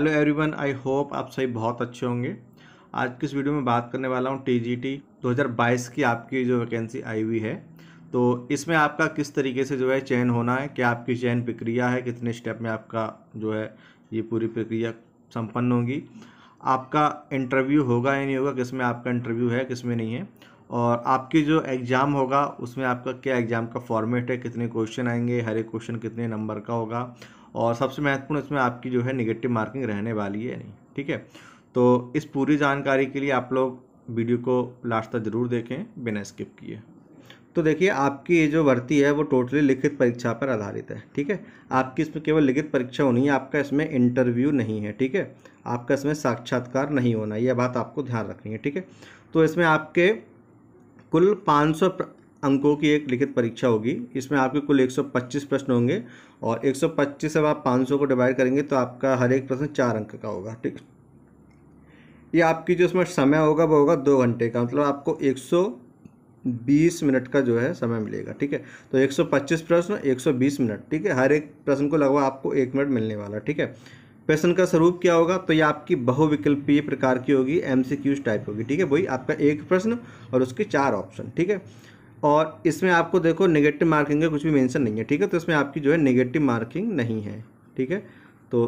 hello everyone I hope आप सभी बहुत अच्छे होंगे आज की इस वीडियो में बात करने वाला हूँ टीजीटी 2022 की आपकी जो वैकेंसी आई हुई है तो इसमें आपका किस तरीके से जो है चयन होना है क्या आपकी चयन प्रक्रिया है कितने स्टेप में आपका जो है ये पूरी प्रक्रिया संपन्न होगी आपका इंटरव्यू होगा या नहीं होगा किस में आपका इंटरव्यू है किस में नहीं है और आपकी जो एग्ज़ाम होगा उसमें आपका क्या एग्ज़ाम का फॉर्मेट है कितने क्वेश्चन आएंगे हर एक क्वेश्चन कितने नंबर का होगा और सबसे महत्वपूर्ण इसमें आपकी जो है निगेटिव मार्किंग रहने वाली है नहीं ठीक है तो इस पूरी जानकारी के लिए आप लोग वीडियो को लास्ट तक जरूर देखें बिना स्किप किए तो देखिए आपकी ये जो भर्ती है वो टोटली लिखित परीक्षा पर आधारित है ठीक है आपकी इसमें केवल लिखित परीक्षा होनी है आपका इसमें इंटरव्यू नहीं है ठीक है आपका इसमें साक्षात्कार नहीं होना यह बात आपको ध्यान रखनी है ठीक है तो इसमें आपके कुल 500 अंकों की एक लिखित परीक्षा होगी इसमें आपके कुल 125 प्रश्न होंगे और 125 अब आप 500 को डिवाइड करेंगे तो आपका हर एक प्रश्न चार अंक का होगा ठीक ये आपकी जो इसमें समय होगा वो होगा दो घंटे का मतलब आपको 120 मिनट का जो है समय मिलेगा ठीक है तो 125 प्रश्न 120 मिनट ठीक है हर एक प्रश्न को लगभग आपको एक मिनट मिलने वाला ठीक है प्रश्न का स्वरूप क्या होगा तो ये आपकी बहुविकल्पीय प्रकार की होगी एम टाइप होगी ठीक है वही आपका एक प्रश्न और उसके चार ऑप्शन ठीक है और इसमें आपको देखो नेगेटिव मार्किंग का कुछ भी मेंशन नहीं है ठीक है तो इसमें आपकी जो है नेगेटिव मार्किंग नहीं है ठीक है तो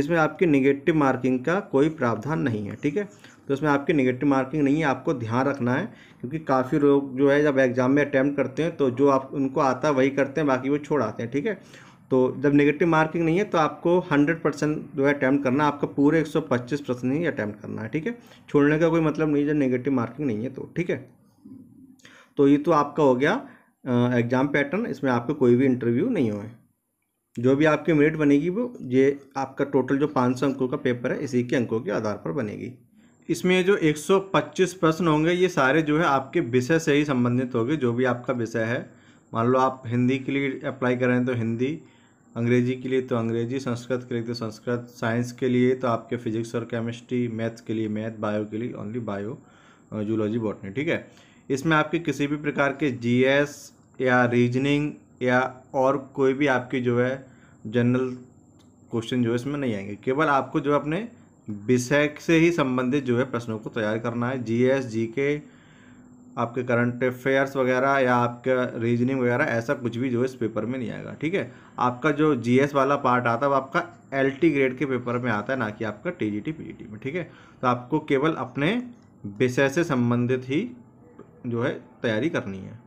इसमें आपकी नेगेटिव मार्किंग का कोई प्रावधान नहीं है ठीक है तो इसमें आपकी नेगेटिव मार्किंग नहीं है आपको ध्यान रखना है क्योंकि काफ़ी लोग जो है जब एग्ज़ाम में अटैम्प्ट करते हैं तो जो आप उनको आता है वही करते हैं बाकी वो छोड़ आते हैं ठीक है तो जब नेगेटिव मार्किंग नहीं है तो आपको हंड्रेड परसेंट जो है अटैम्प्ट करना है आपका पूरे एक सौ पच्चीस परसेंट ही अटैम्प्ट करना है ठीक है छोड़ने का कोई मतलब नहीं जब नेगेटिव मार्किंग नहीं है तो ठीक है तो ये तो आपका हो गया एग्ज़ाम पैटर्न इसमें आपको कोई भी इंटरव्यू नहीं हुए जो भी आपकी मेरिट बनेगी वो ये आपका टोटल जो पाँच सौ अंकों का पेपर है इसी के अंकों के आधार पर बनेगी इसमें जो 125 प्रश्न होंगे ये सारे जो है आपके विषय से ही संबंधित होंगे जो भी आपका विषय है मान लो आप हिंदी के लिए अप्लाई कर रहे हैं तो हिंदी अंग्रेजी के लिए तो अंग्रेजी संस्कृत के लिए तो संस्कृत साइंस के लिए तो आपके फिजिक्स और केमिस्ट्री मैथ्स के लिए मैथ बायो के लिए ओनली बायो जूलॉजी बॉटनी ठीक है इसमें आपके किसी भी प्रकार के जीएस या रीजनिंग या और कोई भी आपकी जो है जनरल क्वेश्चन जो है इसमें नहीं आएंगे केवल आपको जो अपने विषय से ही संबंधित जो है प्रश्नों को तैयार करना है जीएस जीके आपके करंट अफेयर्स वगैरह या आपका रीजनिंग वगैरह ऐसा कुछ भी जो है इस पेपर में नहीं आएगा ठीक है आपका जो जीएस वाला पार्ट आता है वो आपका एलटी ग्रेड के पेपर में आता है ना कि आपका टीजीटी पीजीटी में ठीक है तो आपको केवल अपने विषय से संबंधित ही जो है तैयारी करनी है